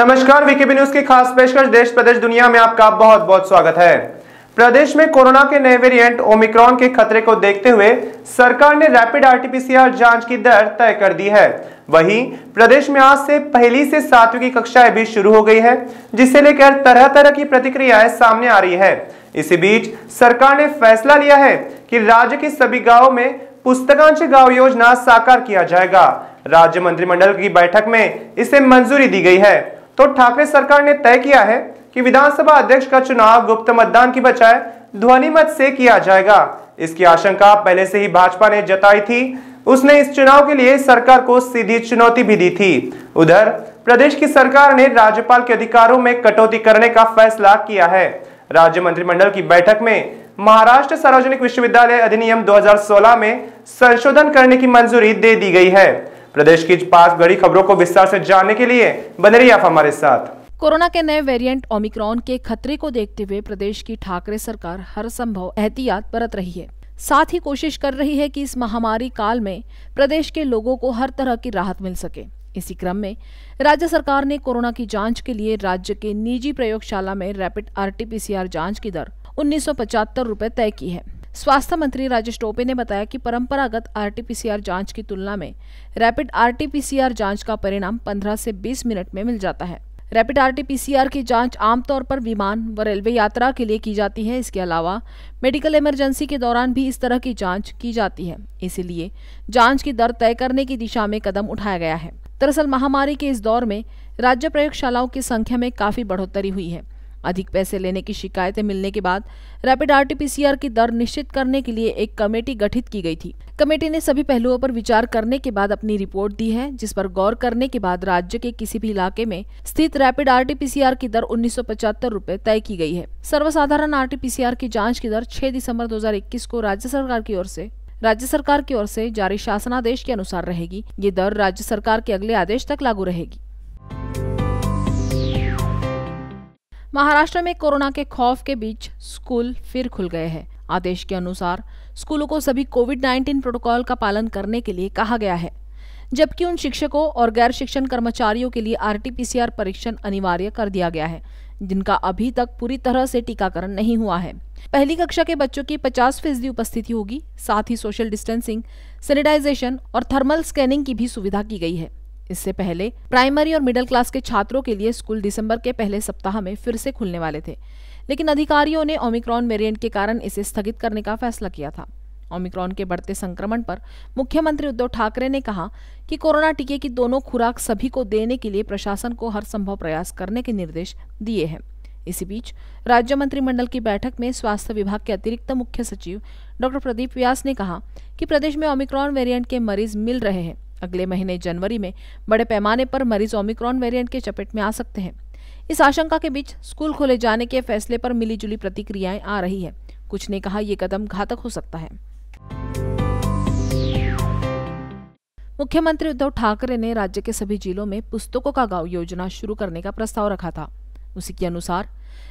नमस्कार VKB news की खास पेशकश देश प्रदेश दुनिया में आपका बहुत बहुत स्वागत है प्रदेश में कोरोना के नए वेरिएंट ओमिक्रॉन के खतरे को देखते हुए सरकार ने रैपिड आरटीपीसीआर जांच की दर तय कर दी है वहीं प्रदेश में आज से पहली से सातवीं की कक्षाएं भी शुरू हो गई है जिसे लेकर तरह तरह की प्रतिक्रियाएं सामने आ रही है इसी बीच सरकार ने फैसला लिया है कि राज्य के सभी गाँव में पुस्तकांश गाँव योजना साकार किया जाएगा राज्य मंत्रिमंडल की बैठक में इसे मंजूरी दी गई है तो ठाकरे सरकार ने तय किया है कि विधानसभा अध्यक्ष का चुनाव गुप्त मतदान की बजाय ध्वनि मत से किया जाएगा इसकी आशंका पहले से ही भाजपा ने जताई थी उसने इस चुनाव के लिए सरकार को सीधी चुनौती भी दी थी उधर प्रदेश की सरकार ने राज्यपाल के अधिकारों में कटौती करने का फैसला किया है राज्य मंत्रिमंडल की बैठक में महाराष्ट्र सार्वजनिक विश्वविद्यालय अधिनियम 2016 में संशोधन करने की मंजूरी दे दी गई है प्रदेश की पास बड़ी खबरों को विस्तार से जानने के लिए बने रहिए आप हमारे साथ कोरोना के नए वेरिएंट ओमिक्रॉन के खतरे को देखते हुए प्रदेश की ठाकरे सरकार हर संभव एहतियात बरत रही है साथ ही कोशिश कर रही है कि इस महामारी काल में प्रदेश के लोगों को हर तरह की राहत मिल सके इसी क्रम में राज्य सरकार ने कोरोना की जांच के लिए राज्य के निजी प्रयोगशाला में रैपिड आरटीपीसीआर जांच की दर उन्नीस सौ तय की है स्वास्थ्य मंत्री राजेश टोपे ने बताया कि परंपरागत आरटीपीसीआर जांच की तुलना में रैपिड आरटीपीसीआर जांच का परिणाम 15 से 20 मिनट में मिल जाता है रैपिड आरटीपीसीआर की जांच आमतौर पर विमान व रेलवे यात्रा के लिए की जाती है इसके अलावा मेडिकल इमरजेंसी के दौरान भी इस तरह की जाँच की जाती है इसीलिए जाँच की दर तय करने की दिशा में कदम उठाया गया है दरअसल महामारी के इस दौर में राज्य प्रयोगशालाओं की संख्या में काफी बढ़ोतरी हुई है अधिक पैसे लेने की शिकायतें मिलने के बाद रैपिड आरटीपीसीआर की दर निश्चित करने के लिए एक कमेटी गठित की गई थी कमेटी ने सभी पहलुओं पर विचार करने के बाद अपनी रिपोर्ट दी है जिस पर गौर करने के बाद राज्य के किसी भी इलाके में स्थित रैपिड आरटीपीसीआर की दर उन्नीस सौ तय की गई है सर्वसाधारण आर की जाँच की दर छह दिसम्बर दो को राज्य सरकार की ओर ऐसी राज्य सरकार की ओर से जारी शासनादेश के अनुसार रहेगी ये दर राज्य सरकार के अगले आदेश तक लागू रहेगी महाराष्ट्र में कोरोना के खौफ के बीच स्कूल फिर खुल गए हैं आदेश के अनुसार स्कूलों को सभी कोविड 19 प्रोटोकॉल का पालन करने के लिए कहा गया है जबकि उन शिक्षकों और गैर शिक्षण कर्मचारियों के लिए आरटीपीसीआर परीक्षण अनिवार्य कर दिया गया है जिनका अभी तक पूरी तरह से टीकाकरण नहीं हुआ है पहली कक्षा के बच्चों की 50 फीसदी उपस्थिति होगी साथ ही सोशल डिस्टेंसिंग सैनिटाइजेशन और थर्मल स्कैनिंग की भी सुविधा की गई है इससे पहले प्राइमरी और मिडिल क्लास के छात्रों के लिए स्कूल दिसंबर के पहले सप्ताह में फिर से खुलने वाले थे लेकिन अधिकारियों ने ओमिक्रॉन वेरिएंट के कारण इसे स्थगित करने का फैसला किया था ओमिक्रॉन के बढ़ते संक्रमण पर मुख्यमंत्री उद्धव ठाकरे ने कहा कि कोरोना टीके की दोनों खुराक सभी को देने के लिए प्रशासन को हर संभव प्रयास करने के निर्देश दिए हैं इसी बीच राज्य मंत्रिमंडल की बैठक में स्वास्थ्य विभाग के अतिरिक्त मुख्य सचिव डॉक्टर प्रदीप व्यास ने कहा कि प्रदेश में ओमिक्रॉन वेरिएंट के मरीज मिल रहे हैं अगले महीने जनवरी में बड़े पैमाने पर मरीज ओमिक्रॉन वेरिएंट के चपेट में आ सकते हैं इस आशंका के बीच स्कूल खोले जाने के फैसले पर मिलीजुली प्रतिक्रियाएं आ रही है कुछ ने कहा ये कदम घातक हो सकता है मुख्यमंत्री उद्धव ठाकरे ने राज्य के सभी जिलों में पुस्तकों का गांव योजना शुरू करने का प्रस्ताव रखा था उसी के अनुसार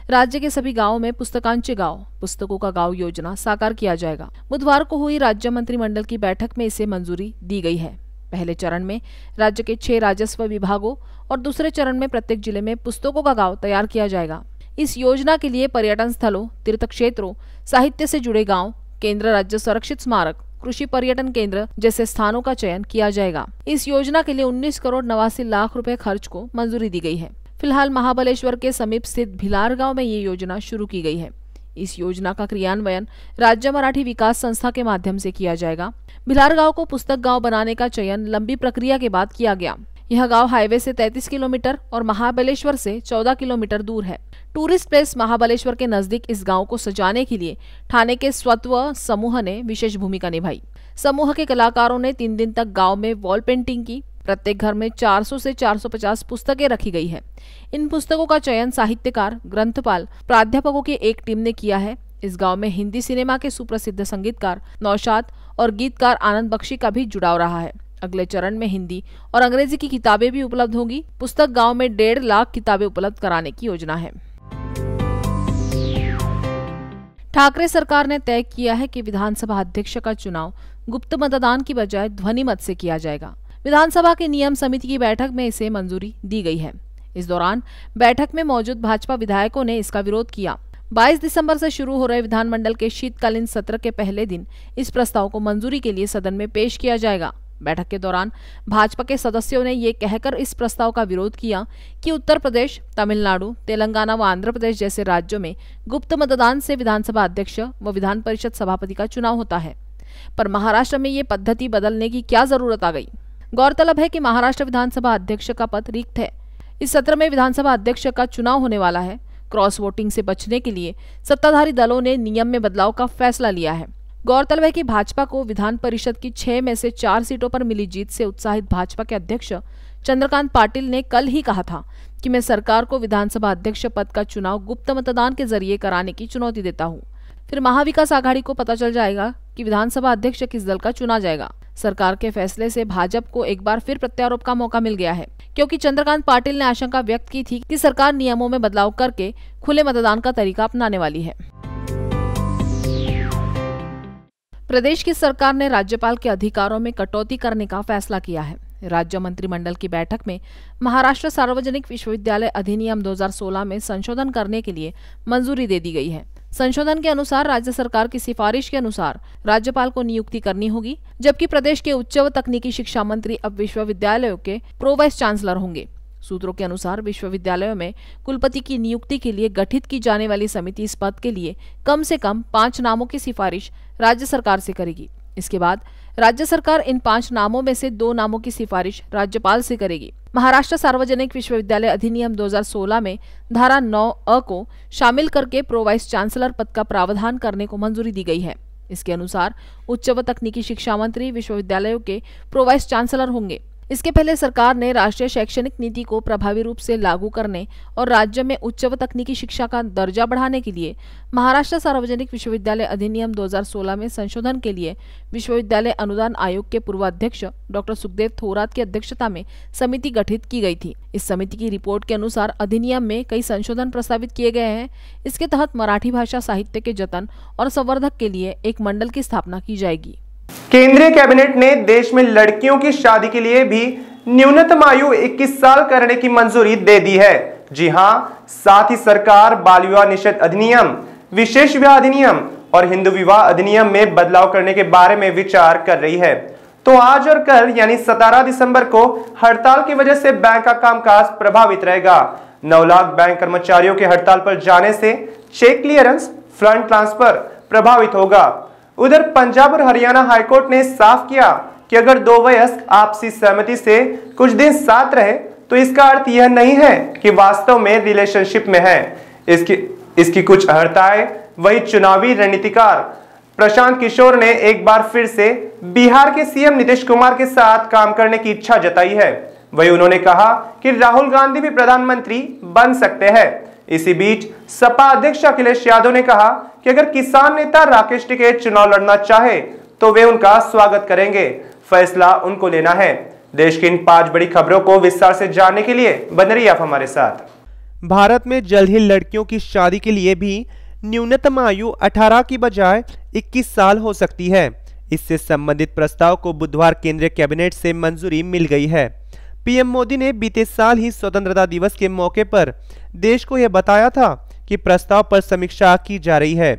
राज्य के सभी गांवों में पुस्तकांचे गांव पुस्तकों का गांव योजना साकार किया जाएगा बुधवार को हुई राज्य मंत्रिमंडल की बैठक में इसे मंजूरी दी गई है पहले चरण में राज्य के छह राजस्व विभागों और दूसरे चरण में प्रत्येक जिले में पुस्तकों का गांव तैयार किया जाएगा इस योजना के लिए पर्यटन स्थलों तीर्थ क्षेत्रों साहित्य से जुड़े गाँव केंद्र राज्य संरक्षित स्मारक कृषि पर्यटन केंद्र जैसे स्थानों का चयन किया जाएगा इस योजना के लिए उन्नीस करोड़ नवासी लाख रूपए खर्च को मंजूरी दी गई है फिलहाल महाबलेश्वर के समीप स्थित भिलार गाँव में ये योजना शुरू की गई है इस योजना का क्रियान्वयन राज्य मराठी विकास संस्था के माध्यम से किया जाएगा भिलार गाँव को पुस्तक गांव बनाने का चयन लंबी प्रक्रिया के बाद किया गया यह गांव हाईवे से 33 किलोमीटर और महाबलेश्वर से 14 किलोमीटर दूर है टूरिस्ट प्लेस महाबलेश्वर के नजदीक इस गांव को सजाने के लिए थाने के स्वत्व समूह ने विशेष भूमिका निभाई समूह के कलाकारों ने तीन दिन तक गांव में वॉल पेंटिंग की प्रत्येक घर में 400 से 450 पुस्तकें रखी गई है इन पुस्तकों का चयन साहित्यकार ग्रंथपाल प्राध्यापकों की एक टीम ने किया है इस गांव में हिंदी सिनेमा के सुप्रसिद्ध संगीतकार नौशाद और गीतकार आनंद बख्शी का भी जुड़ाव रहा है अगले चरण में हिंदी और अंग्रेजी की किताबें भी उपलब्ध होंगी पुस्तक गाँव में डेढ़ लाख किताबें उपलब्ध कराने की योजना है ठाकरे सरकार ने तय किया है कि विधानसभा अध्यक्ष का चुनाव गुप्त मतदान की बजाय ध्वनि मत से किया जाएगा विधानसभा के नियम समिति की बैठक में इसे मंजूरी दी गई है इस दौरान बैठक में मौजूद भाजपा विधायकों ने इसका विरोध किया 22 दिसंबर से शुरू हो रहे विधानमंडल के शीतकालीन सत्र के पहले दिन इस प्रस्ताव को मंजूरी के लिए सदन में पेश किया जाएगा बैठक के दौरान भाजपा के सदस्यों ने ये कहकर इस प्रस्ताव का विरोध किया कि उत्तर प्रदेश तमिलनाडु तेलंगाना व आंध्र प्रदेश जैसे राज्यों में गुप्त मतदान से विधानसभा अध्यक्ष व विधान परिषद सभापति का चुनाव होता है पर महाराष्ट्र में ये पद्धति बदलने की क्या जरूरत आ गई गौरतलब है कि महाराष्ट्र विधानसभा अध्यक्ष का पद रिक्त है इस सत्र में विधानसभा अध्यक्ष का चुनाव होने वाला है क्रॉस वोटिंग से बचने के लिए सत्ताधारी दलों ने नियम में बदलाव का फैसला लिया है गौरतलब है कि भाजपा को विधान परिषद की छह में से चार सीटों पर मिली जीत से उत्साहित भाजपा के अध्यक्ष चंद्रकांत पाटिल ने कल ही कहा था कि मैं सरकार को विधानसभा अध्यक्ष पद का चुनाव गुप्त मतदान के जरिए कराने की चुनौती देता हूँ फिर महाविकास आघाड़ी को पता चल जाएगा कि विधानसभा अध्यक्ष किस दल का चुना जाएगा सरकार के फैसले से भाजपा को एक बार फिर प्रत्यारोप का मौका मिल गया है क्योंकि चंद्रकांत पाटिल ने आशंका व्यक्त की थी कि सरकार नियमों में बदलाव करके खुले मतदान का तरीका अपनाने वाली है प्रदेश की सरकार ने राज्यपाल के अधिकारों में कटौती करने का फैसला किया है राज्य मंत्रिमंडल की बैठक में महाराष्ट्र सार्वजनिक विश्वविद्यालय अधिनियम 2016 में संशोधन करने के लिए मंजूरी दे दी गई है संशोधन के अनुसार राज्य सरकार की सिफारिश के अनुसार राज्यपाल को नियुक्ति करनी होगी जबकि प्रदेश के उच्च व तकनीकी शिक्षा मंत्री अब विश्वविद्यालयों के प्रो वाइस चांसलर होंगे सूत्रों के अनुसार विश्वविद्यालयों में कुलपति की नियुक्ति के लिए गठित की जाने वाली समिति इस पद के लिए कम से कम पांच नामों की सिफारिश राज्य सरकार से करेगी इसके बाद राज्य सरकार इन पांच नामों में से दो नामों की सिफारिश राज्यपाल से करेगी महाराष्ट्र सार्वजनिक विश्वविद्यालय अधिनियम 2016 में धारा 9 अ को शामिल करके प्रो वाइस चांसलर पद का प्रावधान करने को मंजूरी दी गई है इसके अनुसार उच्च व तकनीकी शिक्षा मंत्री विश्वविद्यालयों के प्रो वाइस चांसलर होंगे इसके पहले सरकार ने राष्ट्रीय शैक्षणिक नीति को प्रभावी रूप से लागू करने और राज्य में उच्च व तकनीकी शिक्षा का दर्जा बढ़ाने के लिए महाराष्ट्र सार्वजनिक विश्वविद्यालय अधिनियम 2016 में संशोधन के लिए विश्वविद्यालय अनुदान आयोग के पूर्वाध्यक्ष डॉक्टर सुखदेव थोरात की अध्यक्षता में समिति गठित की गई थी इस समिति की रिपोर्ट के अनुसार अधिनियम में कई संशोधन प्रस्तावित किए गए हैं इसके तहत मराठी भाषा साहित्य के जतन और संवर्धक के लिए एक मंडल की स्थापना की जाएगी केंद्रीय कैबिनेट ने देश में लड़कियों की शादी के लिए भी न्यूनतम आयु 21 साल करने की मंजूरी दे दी है जी हां साथ ही सरकार बाल विवाह निषेध अधिनियम विशेष विवाह अधिनियम और हिंदू विवाह अधिनियम में बदलाव करने के बारे में विचार कर रही है तो आज और कल यानी 17 दिसंबर को हड़ताल की वजह से बैंक का कामकाज प्रभावित रहेगा नौ लाख बैंक कर्मचारियों के हड़ताल पर जाने से चेक क्लियरेंस फ्रंट ट्रांसफर प्रभावित होगा उधर पंजाब और हरियाणा हाईकोर्ट ने साफ किया कि अगर दो वयस्क आपसी सहमति से कुछ दिन साथ रहे तो इसका अर्थ यह नहीं है कि वास्तव में रिलेशनशिप में है इसकी इसकी कुछ अहर्ताएं वही चुनावी रणनीतिकार प्रशांत किशोर ने एक बार फिर से बिहार के सीएम नीतीश कुमार के साथ काम करने की इच्छा जताई है वही उन्होंने कहा कि राहुल गांधी भी प्रधानमंत्री बन सकते हैं इसी बीच सपा अध्यक्ष अखिलेश यादव ने कहा कि अगर किसान नेता राकेश टिकेट चुनाव लड़ना चाहे तो वे उनका स्वागत करेंगे फैसला उनको लेना है देश की इन पांच बड़ी खबरों को विस्तार से जानने के लिए बन रही आप हमारे साथ भारत में जल्द ही लड़कियों की शादी के लिए भी न्यूनतम आयु 18 की बजाय 21 साल हो सकती है इससे संबंधित प्रस्ताव को बुधवार केंद्रीय कैबिनेट से मंजूरी मिल गई है पीएम मोदी ने बीते साल ही स्वतंत्रता दिवस के मौके पर देश को यह बताया था कि प्रस्ताव पर समीक्षा की जा रही है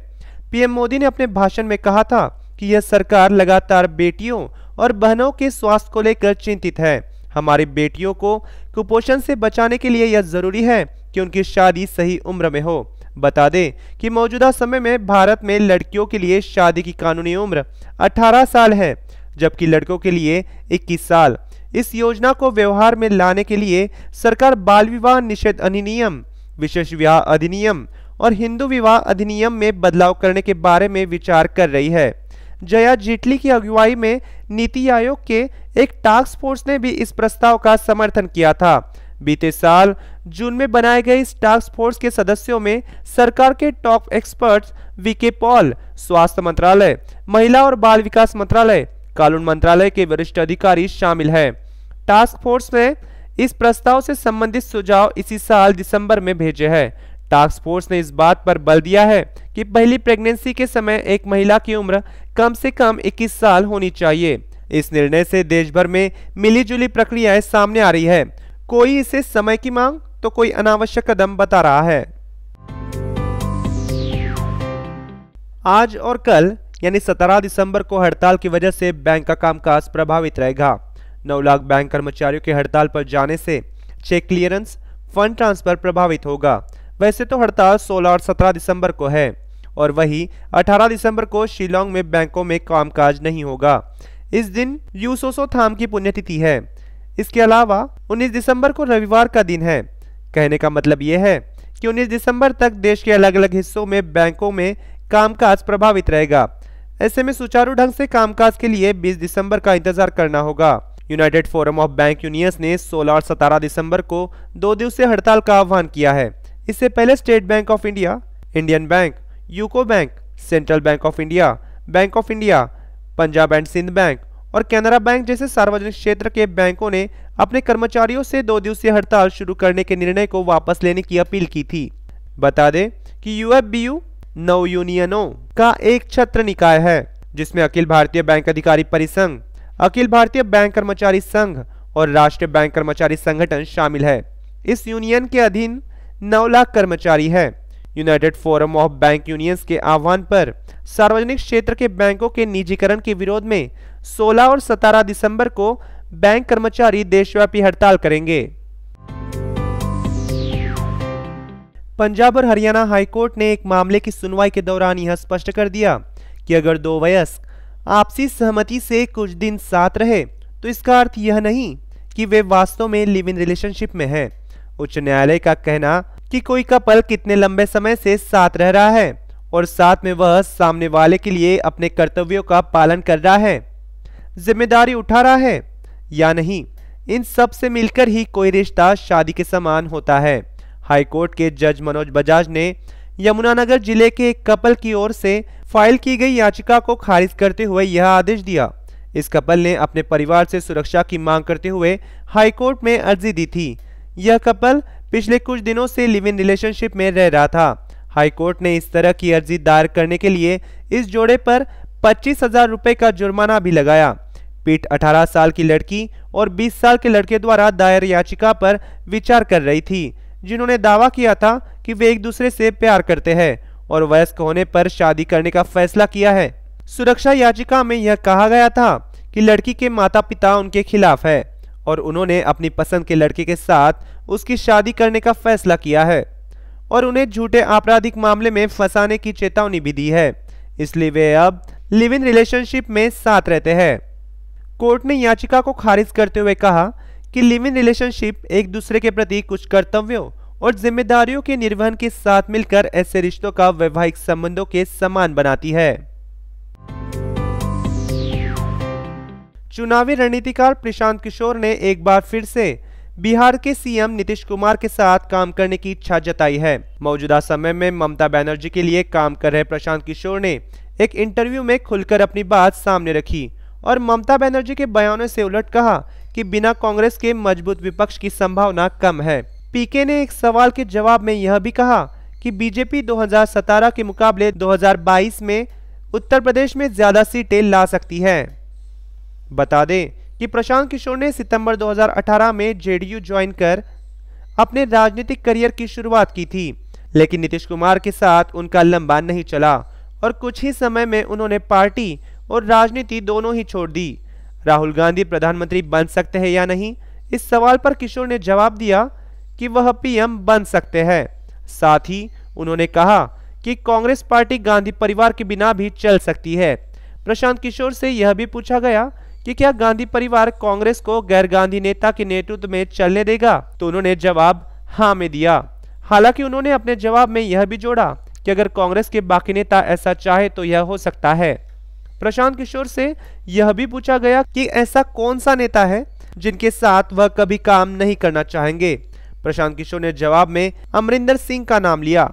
पीएम मोदी ने अपने भाषण में कहा था कि यह सरकार लगातार बेटियों और बहनों के स्वास्थ्य को लेकर चिंतित है हमारी बेटियों को कुपोषण से बचाने के लिए यह जरूरी है कि उनकी शादी सही उम्र में हो बता दें कि मौजूदा समय में भारत में लड़कियों के लिए शादी की कानूनी उम्र 18 साल है जबकि लड़कों के लिए 21 साल इस योजना को व्यवहार में लाने के लिए सरकार बाल विवाह निषेध अधिनियम विशेष विवाह अधिनियम और हिंदू विवाह अधिनियम में बदलाव करने के बारे में विचार कर रही है जया जेटली की अगुवाई में नीति आयोग के एक टास्क फोर्स ने भी इस प्रस्ताव का समर्थन किया था बीते साल जून में बनाए गए इस टास्क फोर्स के सदस्यों में सरकार के टॉप एक्सपर्ट्स वीके पॉल स्वास्थ्य मंत्रालय महिला और बाल विकास मंत्रालय कानून मंत्रालय के वरिष्ठ अधिकारी शामिल हैं टास्क फोर्स में इस प्रस्ताव से संबंधित सुझाव इसी साल दिसंबर में भेजे हैं टास्क फोर्स ने इस बात पर बल दिया है कि पहली प्रेगनेंसी के समय एक महिला की उम्र कम से कम 21 साल होनी चाहिए इस निर्णय से देश भर में मिलीजुली प्रक्रियाएं सामने आ रही है कोई इसे समय की मांग तो कोई अनावश्यक कदम बता रहा है आज और कल यानी 17 दिसंबर को हड़ताल की वजह से बैंक का कामकाज प्रभावित रहेगा नौ लाख बैंक कर्मचारियों के हड़ताल पर जाने से चेक क्लियरेंस फंड ट्रांसफर प्रभावित होगा वैसे तो हड़ताल 16 और 17 दिसंबर को है और वही 18 दिसंबर को शिलोंग में बैंकों में कामकाज नहीं होगा इस दिन यूसोसो थाम की पुण्यतिथि है इसके अलावा 19 दिसंबर को रविवार का दिन है कहने का मतलब यह है कि 19 दिसंबर तक देश के अलग अलग हिस्सों में बैंकों में कामकाज प्रभावित रहेगा ऐसे में सुचारू ढंग से कामकाज के लिए 20 दिसंबर का इंतजार करना होगा united forum of bank unions ने 16 और 17 दिसंबर को दो दिवसीय हड़ताल का आह्वान किया है इससे पहले State Bank of India Indian Bank UCO Bank Central Bank of India Bank of India Punjab and Sind Bank और कैनरा बैंक जैसे सार्वजनिक क्षेत्र के बैंकों ने अपने कर्मचारियों से दो दिवसीय हड़ताल शुरू करने के निर्णय को वापस लेने की अपील की थी बता दें कि यू नौ यूनियनों का एक छत्र निकाय है जिसमें अखिल भारतीय बैंक अधिकारी परिसंघ अखिल भारतीय बैंक कर्मचारी संघ और राष्ट्रीय बैंक कर्मचारी संगठन शामिल है इस यूनियन के अधीन नौ लाख कर्मचारी है united forum of bank unions के आह्वान पर सार्वजनिक क्षेत्र के बैंकों के निजीकरण के विरोध में 16 और 17 दिसंबर को बैंक कर्मचारी देशव्यापी हड़ताल करेंगे पंजाब और हरियाणा हाईकोर्ट ने एक मामले की सुनवाई के दौरान यह स्पष्ट कर दिया कि अगर दो वयस्क आपसी सहमति से कुछ दिन साथ रहे तो इसका अर्थ यह नहीं कि वे वास्तव में लिव इन रिलेशनशिप में हैं। उच्च न्यायालय का कहना कि कोई कपल कितने लंबे समय से साथ रह रहा है और साथ में वह सामने वाले के लिए अपने कर्तव्यों का पालन कर रहा है जिम्मेदारी उठा रहा है या नहीं इन सब से मिलकर ही कोई रिश्ता शादी के समान होता है हाईकोर्ट के जज मनोज बजाज ने यमुनानगर जिले के एक कपल की ओर से फाइल की गई याचिका को खारिज करते हुए यह आदेश दिया इस कपल ने अपने परिवार से सुरक्षा की मांग करते हुए हाईकोर्ट में अर्जी दी थी यह कपल पिछले कुछ दिनों से लिव इन रिलेशनशिप में रह रहा था हाईकोर्ट ने इस तरह की अर्जी दायर करने के लिए इस जोड़े पर पच्चीस हजार रुपये का जुर्माना भी लगाया पीठ 18 साल की लड़की और 20 साल के लड़के द्वारा दायर याचिका पर विचार कर रही थी जिन्होंने दावा किया था कि वे एक दूसरे से प्यार करते हैं और वयस्क होने पर शादी करने का फैसला किया है सुरक्षा याचिका में यह कहा गया था कि लड़की के माता पिता उनके खिलाफ है और उन्होंने अपनी पसंद के लड़के के साथ उसकी शादी करने का फैसला किया है और उन्हें झूठे आपराधिक मामले में फंसाने की चेतावनी भी दी है इसलिए वे अब लिव इन रिलेशनशिप में साथ रहते हैं कोर्ट ने याचिका को खारिज करते हुए कहा कि लिव इन रिलेशनशिप एक दूसरे के प्रति कुछ कर्तव्यों और जिम्मेदारियों के निर्वहन के साथ मिलकर ऐसे रिश्तों का वैवाहिक संबंधों के समान बनाती है चुनावी रणनीतिकार प्रशांत किशोर ने एक बार फिर से बिहार के सीएम नीतीश कुमार के साथ काम करने की इच्छा जताई है मौजूदा समय में ममता बनर्जी के लिए काम कर रहे प्रशांत किशोर ने एक इंटरव्यू में खुलकर अपनी बात सामने रखी और ममता बनर्जी के बयानों से उलट कहा कि बिना कांग्रेस के मजबूत विपक्ष की संभावना कम है पीके ने एक सवाल के जवाब में यह भी कहा कि बीजेपी 2017 के मुकाबले 2022 में उत्तर प्रदेश में ज़्यादा सीटें ला सकती है बता दें कि प्रशांत किशोर ने सितंबर 2018 में जेडीयू ज्वाइन कर अपने राजनीतिक करियर की शुरुआत की थी लेकिन नीतीश कुमार के साथ उनका लंबा नहीं चला और कुछ ही समय में उन्होंने पार्टी और राजनीति दोनों ही छोड़ दी राहुल गांधी प्रधानमंत्री बन सकते हैं या नहीं इस सवाल पर किशोर ने जवाब दिया कि वह पीएम बन सकते हैं साथ ही उन्होंने कहा कि कांग्रेस पार्टी गांधी परिवार के बिना भी चल सकती है प्रशांत किशोर से यह भी पूछा गया कि क्या गांधी परिवार कांग्रेस को गैर गांधी नेता के नेतृत्व में चलने देगा तो उन्होंने जवाब हाँ में दिया हालांकि उन्होंने अपने जवाब में यह भी जोड़ा कि अगर कांग्रेस के बाकी नेता ऐसा चाहे तो यह हो सकता है प्रशांत किशोर से यह भी पूछा गया कि ऐसा कौन सा नेता है जिनके साथ वह कभी काम नहीं करना चाहेंगे प्रशांत किशोर ने जवाब में अमरिंदर सिंह का नाम लिया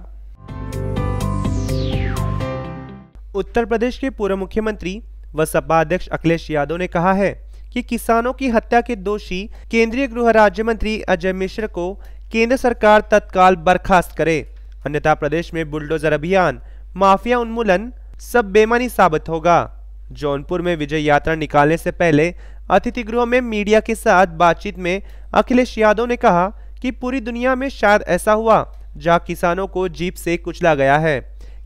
उत्तर प्रदेश के पूर्व मुख्यमंत्री व सपा अध्यक्ष अखिलेश यादव ने कहा है कि किसानों की हत्या के दोषी केंद्रीय गृह राज्य मंत्री अजय मिश्र को केंद्र सरकार तत्काल बर्खास्त करे अन्यथा प्रदेश में बुलडोजर अभियान माफिया उन्मूलन सब बेमानी साबित होगा जौनपुर में विजय यात्रा निकालने से पहले अतिथि गृह में मीडिया के साथ बातचीत में अखिलेश यादव ने कहा कि पूरी दुनिया में शायद ऐसा हुआ जहाँ किसानों को जीप से कुचला गया है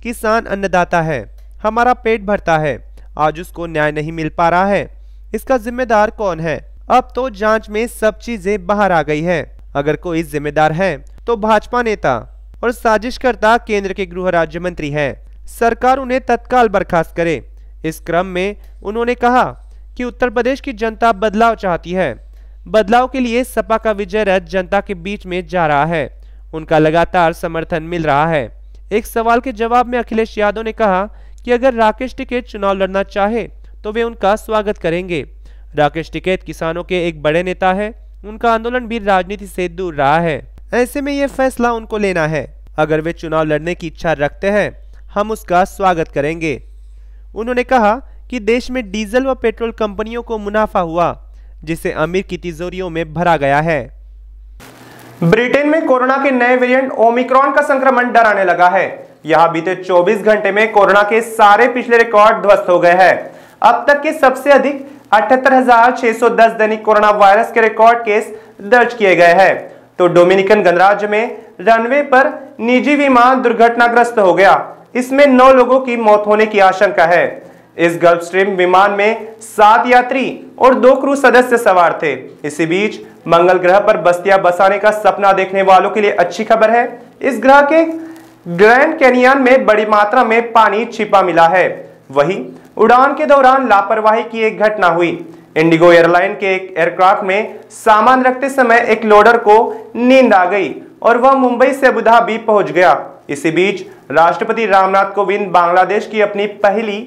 किसान अन्नदाता है हमारा पेट भरता है आज उसको न्याय नहीं मिल पा रहा है इसका जिम्मेदार कौन है अब तो जांच में सब चीजें बाहर आ गई है अगर कोई जिम्मेदार है तो भाजपा नेता और साजिशकर्ता केंद्र के गृह राज्य मंत्री है सरकार उन्हें तत्काल बर्खास्त करे इस क्रम में उन्होंने कहा कि उत्तर प्रदेश की जनता बदलाव चाहती है बदलाव के लिए सपा का विजय रथ जनता के बीच में जा रहा है उनका लगातार समर्थन मिल रहा है एक सवाल के जवाब में अखिलेश यादव ने कहा कि अगर राकेश टिकेत चुनाव लड़ना चाहे तो वे उनका स्वागत करेंगे राकेश टिकेत किसानों के एक बड़े नेता है उनका आंदोलन भी राजनीति से दूर रहा है ऐसे में ये फैसला उनको लेना है अगर वे चुनाव लड़ने की इच्छा रखते हैं हम उसका स्वागत करेंगे उन्होंने कहा कि देश में डीजल व पेट्रोल कंपनियों को मुनाफा हुआ जिसे अमीर की तिजोरियों में भरा गया है ब्रिटेन में कोरोना के नए वेरिएंट ओमिक्रॉन का संक्रमण डराने लगा है यहां बीते 24 घंटे में कोरोना के सारे पिछले रिकॉर्ड ध्वस्त हो गए हैं अब तक के सबसे अधिक अठहत्तर दैनिक कोरोना वायरस के रिकॉर्ड केस दर्ज किए गए हैं तो डोमिनिकन गणराज्य में रनवे पर निजी विमान दुर्घटनाग्रस्त हो गया इसमें नौ लोगों की मौत होने की आशंका है इस गल्फ स्ट्रीम विमान में सात यात्री और दो क्रू सदस्य सवार थे इसी बीच मंगल ग्रह पर बस्तियां बसाने का सपना देखने वालों के लिए अच्छी खबर है इस ग्रह के ग्रैंड कैनियन में बड़ी मात्रा में पानी छिपा मिला है वही उड़ान के दौरान लापरवाही की एक घटना हुई इंडिगो एयरलाइन के एक एयरक्राफ्ट में सामान रखते समय एक लोडर को नींद आ गई और वह मुंबई से अबुधाबी पहुंच गया इसी बीच राष्ट्रपति रामनाथ कोविंद बांग्लादेश की अपनी पहली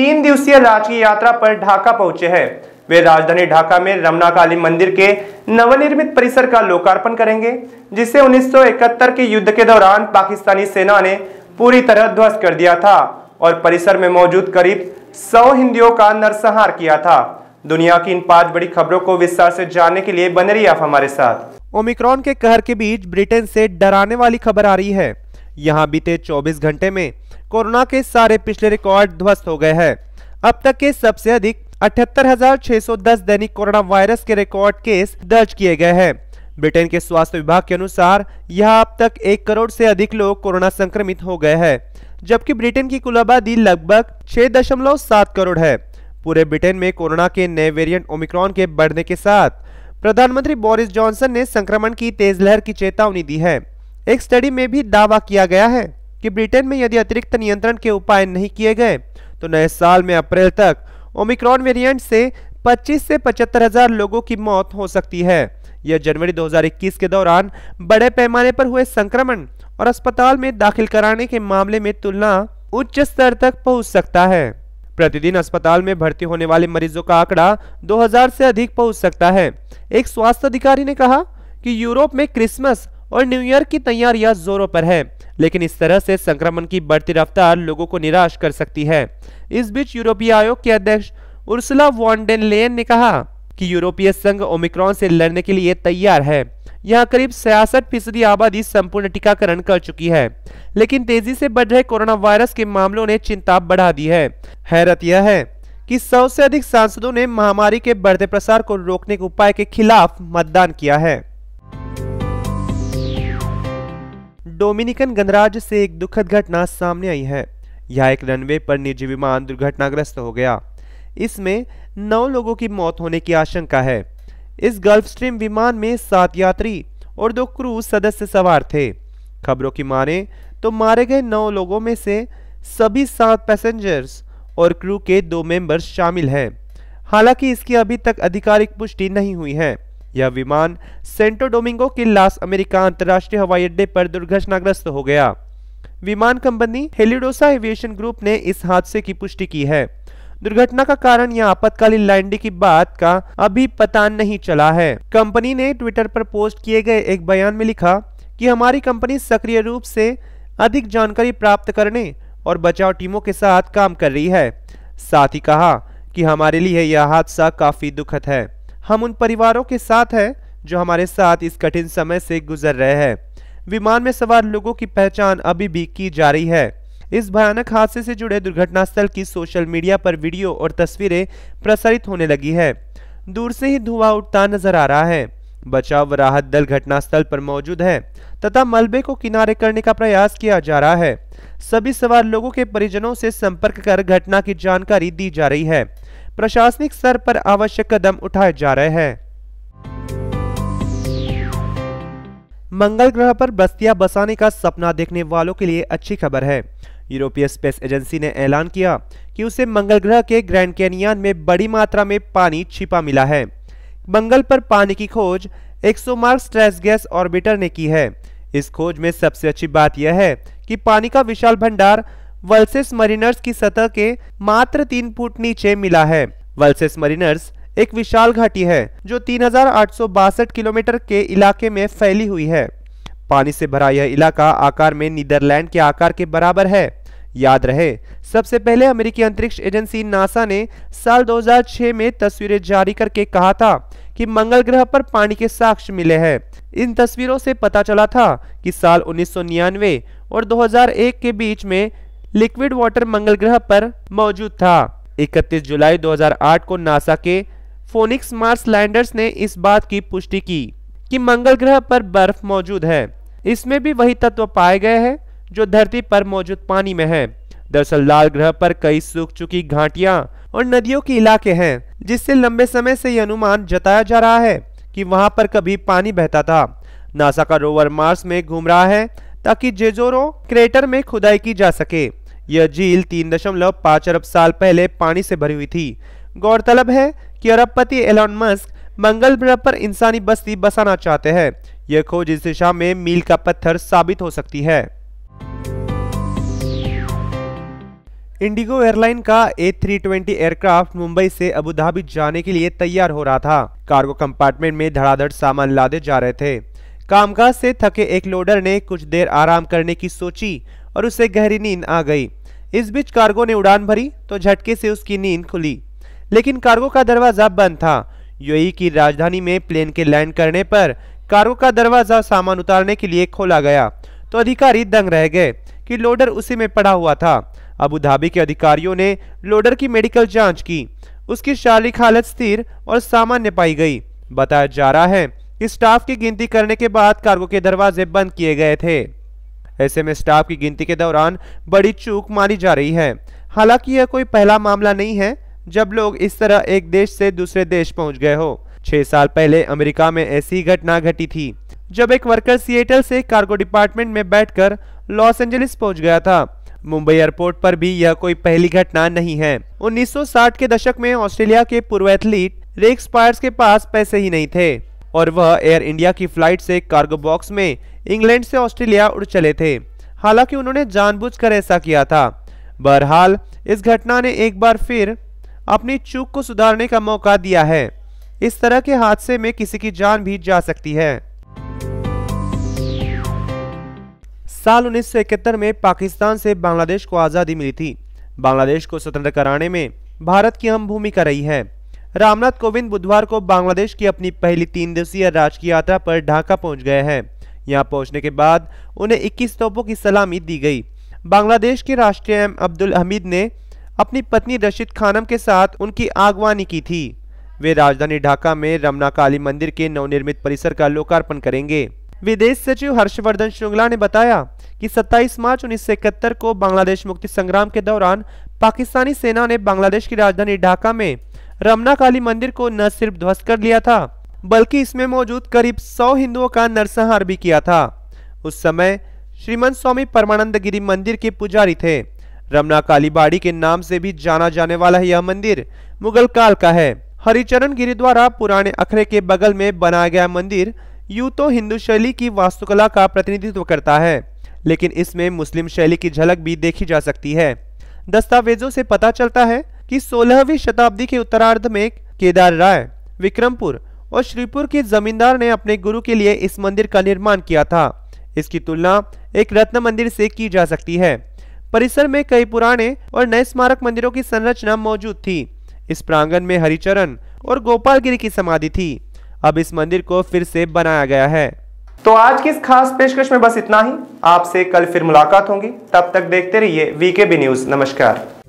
तीन दिवसीय राजकीय यात्रा पर ढाका पहुंचे हैं वे राजधानी ढाका में रमना काली मंदिर के नवनिर्मित परिसर का लोकार्पण करेंगे जिसे 1971 के युद्ध के दौरान पाकिस्तानी सेना ने पूरी तरह ध्वस्त कर दिया था और परिसर में मौजूद करीब 100 हिंदियों का नरसंहार किया था दुनिया की इन पांच बड़ी खबरों को विस्तार से जानने के लिए बने रही आप हमारे साथ ओमिक्रॉन के कहर के बीच ब्रिटेन से डराने वाली खबर आ रही है यहाँ बीते 24 घंटे में कोरोना के सारे पिछले रिकॉर्ड ध्वस्त हो गए हैं अब तक के सबसे अधिक अठहत्तर दैनिक कोरोना वायरस के रिकॉर्ड केस दर्ज किए गए हैं ब्रिटेन के स्वास्थ्य विभाग के अनुसार यहाँ अब तक एक करोड़ से अधिक लोग कोरोना संक्रमित हो गए हैं जबकि ब्रिटेन की कुल आबादी लगभग 6.7 करोड़ है पूरे ब्रिटेन में कोरोना के नए वेरिएंट ओमिक्रॉन के बढ़ने के साथ प्रधानमंत्री बोरिस जॉनसन ने संक्रमण की तेज लहर की चेतावनी दी है एक स्टडी में भी दावा किया गया है कि ब्रिटेन में यदि अतिरिक्त नियंत्रण के उपाय नहीं किए गए तो नए साल में अप्रैल तक ओमिक्रॉन वेरिएंट से 25 से पचहत्तर हजार लोगों की मौत हो सकती है यह जनवरी 2021 के दौरान बड़े पैमाने पर हुए संक्रमण और अस्पताल में दाखिल कराने के मामले में तुलना उच्च स्तर तक पहुंच सकता है प्रतिदिन अस्पताल में भर्ती होने वाले मरीजों का आंकड़ा 2000 से अधिक पहुंच सकता है एक स्वास्थ्य अधिकारी ने कहा कि यूरोप में क्रिसमस और न्यू ईयर की तैयारियां जोरों पर है लेकिन इस तरह से संक्रमण की बढ़ती रफ्तार लोगों को निराश कर सकती है इस बीच यूरोपीय आयोग के अध्यक्ष उर्सला वॉन्डेन लेन ने कहा कि यूरोपीय संघ ओमिक्रॉन से लड़ने के लिए तैयार है यहाँ करीब छियासठ फीसदी आबादी संपूर्ण टीकाकरण कर चुकी है लेकिन तेजी से बढ़ रहे कोरोना वायरस के मामलों ने चिंता बढ़ा दी है हैरत यह है कि सौ से अधिक सांसदों ने महामारी के बढ़ते प्रसार को रोकने के उपाय के खिलाफ मतदान किया है डोमिनिकन गणराज्य से एक दुखद घटना सामने आई है यह एक रनवे पर निजी विमान दुर्घटनाग्रस्त हो गया इसमें नौ लोगों की मौत होने की आशंका है इस गल्फ स्ट्रीम विमान में सात यात्री और दो क्रू सदस्य सवार थे खबरों की माने तो मारे गए नौ लोगों में से सभी सात पैसेंजर्स और क्रू के दो मेंबर्स शामिल हैं हालांकि इसकी अभी तक आधिकारिक पुष्टि नहीं हुई है यह विमान सेंटो डोमिंगो के लास अमेरिका अंतर्राष्ट्रीय हवाई अड्डे पर दुर्घटनाग्रस्त हो गया विमान कंपनी हेलिडोसा एविएशन ग्रुप ने इस हादसे की पुष्टि की है दुर्घटना का कारण या आपातकालीन लैंडिंग की बात का अभी पता नहीं चला है कंपनी ने ट्विटर पर पोस्ट किए गए एक बयान में लिखा कि हमारी कंपनी सक्रिय रूप से अधिक जानकारी प्राप्त करने और बचाव टीमों के साथ काम कर रही है साथ ही कहा कि हमारे लिए यह हादसा काफी दुखद है हम उन परिवारों के साथ हैं जो हमारे साथ इस कठिन समय से गुजर रहे हैं विमान में सवार लोगों की पहचान अभी भी की जा रही है इस भयानक हादसे से जुड़े दुर्घटना स्थल की सोशल मीडिया पर वीडियो और तस्वीरें प्रसारित होने लगी है दूर से ही धुआं उठता नजर आ रहा है बचाव व राहत दल घटनास्थल पर मौजूद है तथा मलबे को किनारे करने का प्रयास किया जा रहा है सभी सवार लोगों के परिजनों से संपर्क कर घटना की जानकारी दी जा रही है प्रशासनिक स्तर पर आवश्यक कदम उठाए जा रहे हैं मंगल ग्रह पर बस्तियां बसाने का सपना देखने वालों के लिए अच्छी खबर है यूरोपीय स्पेस एजेंसी ने ऐलान किया कि उसे मंगल ग्रह के ग्रैंड कैनियन में बड़ी मात्रा में पानी छिपा मिला है मंगल पर पानी की खोज एक्सोमार्क स्ट्रेस गैस ऑर्बिटर ने की है इस खोज में सबसे अच्छी बात यह है कि पानी का विशाल भंडार वर्सेस मरीनर्स की सतह के मात्र तीन फुट नीचे मिला है वर्सेस मरीनर्स एक विशाल घाटी है जो तीन किलोमीटर के इलाके में फैली हुई है पानी से भरा यह इलाका आकार में नीदरलैंड के आकार के बराबर है याद रहे सबसे पहले अमेरिकी अंतरिक्ष एजेंसी नासा ने साल 2006 में तस्वीरें जारी करके कहा था कि मंगल ग्रह पर पानी के साक्ष्य मिले हैं इन तस्वीरों से पता चला था कि साल उन्नीस और 2001 के बीच में लिक्विड वाटर मंगल ग्रह पर मौजूद था 31 जुलाई 2008 को नासा के फोनिक्स मार्स लैंडर्स ने इस बात की पुष्टि की कि मंगल ग्रह पर बर्फ मौजूद है इसमें भी वही तत्व पाए गए हैं जो धरती पर मौजूद पानी में है दरअसल लाल ग्रह पर कई सूख चुकी घाटिया और नदियों के इलाके हैं जिससे लंबे समय से यह अनुमान जताया जा रहा है कि वहां पर कभी पानी बहता था नासा का रोवर मार्स में घूम रहा है ताकि जेजोरो क्रेटर में खुदाई की जा सके यह झील तीन दशमलव पांच अरब साल पहले पानी से भरी हुई थी गौरतलब है कि अरबपति एलॉन मस्क मंगल ग्रह पर इंसानी बस्ती बसाना चाहते हैं यह खोज इस दिशा में मील का पत्थर साबित हो सकती है इंडिगो एयरलाइन का A320 एयरक्राफ्ट मुंबई से अबू धाबी जाने के लिए तैयार हो रहा था कार्गो कंपार्टमेंट में धड़ाधड़ सामान लादे जा रहे थे कामकाज से थके एक लोडर ने कुछ देर आराम करने की सोची और उसे गहरी नींद आ गई इस बीच कार्गो ने उड़ान भरी तो झटके से उसकी नींद खुली लेकिन कार्गो का दरवाजा बंद था यूएई की राजधानी में प्लेन के लैंड करने पर कार्गो का दरवाजा सामान उतारने के लिए खोला गया तो अधिकारी दंग रह गए कि लोडर उसी में पड़ा हुआ था अबू धाबी के अधिकारियों ने लोडर की मेडिकल जांच की उसकी शारीरिक हालत स्थिर और सामान्य पाई गई बताया जा रहा है कि स्टाफ की गिनती करने के बाद कार्गो के दरवाजे बंद किए गए थे ऐसे में स्टाफ की गिनती के दौरान बड़ी चूक मानी जा रही है हालांकि यह कोई पहला मामला नहीं है जब लोग इस तरह एक देश से दूसरे देश पहुंच गए हो छह साल पहले अमेरिका में ऐसी घटना घटी थी जब एक वर्कर सिएटल से कार्गो डिपार्टमेंट में बैठकर लॉस एंजलिस पहुंच गया था मुंबई एयरपोर्ट पर भी यह कोई पहली घटना नहीं है 1960 के दशक में ऑस्ट्रेलिया के पूर्व एथलीट रेक्स पायर्स के पास पैसे ही नहीं थे और वह एयर इंडिया की फ्लाइट से कार्गो बॉक्स में इंग्लैंड से ऑस्ट्रेलिया उड़ चले थे हालांकि उन्होंने जानबूझकर ऐसा किया था बहरहाल इस घटना ने एक बार फिर अपनी चूक को सुधारने का मौका दिया है इस तरह के हादसे में किसी की जान भी जा सकती है साल उन्नीस में पाकिस्तान से बांग्लादेश को आज़ादी मिली थी बांग्लादेश को स्वतंत्र कराने में भारत की अहम भूमिका रही है रामनाथ कोविंद बुधवार को बांग्लादेश की अपनी पहली तीन दिवसीय राजकीय यात्रा पर ढाका पहुंच गए हैं यहाँ पहुँचने के बाद उन्हें इक्कीस तोपों की सलामी दी गई बांग्लादेश के राष्ट्रीय एम अब्दुल हमीद ने अपनी पत्नी रशीद खानम के साथ उनकी आगवानी की थी वे राजधानी ढाका में रमना काली मंदिर के नवनिर्मित परिसर का लोकार्पण करेंगे विदेश सचिव हर्षवर्धन श्रृंगला ने बताया कि 27 मार्च उन्नीस को बांग्लादेश मुक्ति संग्राम के दौरान पाकिस्तानी सेना ने बांग्लादेश की राजधानी ढाका में रमना काली मंदिर को न सिर्फ ध्वस्त कर लिया था बल्कि इसमें मौजूद करीब सौ हिंदुओं का नरसंहार भी किया था उस समय श्रीमंत स्वामी परमानंद गिरी मंदिर के पुजारी थे रमना कालीबाड़ी के नाम से भी जाना जाने वाला यह मंदिर मुगल काल का है हरिचरण गिरी द्वारा पुराने अखरे के बगल में बनाया गया मंदिर यूं तो हिंदू शैली की वास्तुकला का प्रतिनिधित्व करता है लेकिन इसमें मुस्लिम शैली की झलक भी देखी जा सकती है दस्तावेजों से पता चलता है कि 16वीं शताब्दी के उत्तरार्ध में केदार राय विक्रमपुर और श्रीपुर के जमींदार ने अपने गुरु के लिए इस मंदिर का निर्माण किया था इसकी तुलना एक रत्न मंदिर से की जा सकती है परिसर में कई पुराने और नए स्मारक मंदिरों की संरचना मौजूद थी इस प्रांगण में हरिचरण और गोपालगिरी की समाधि थी अब इस मंदिर को फिर से बनाया गया है तो आज की इस खास पेशकश में बस इतना ही आपसे कल फिर मुलाकात होगी तब तक देखते रहिए वीके बी न्यूज नमस्कार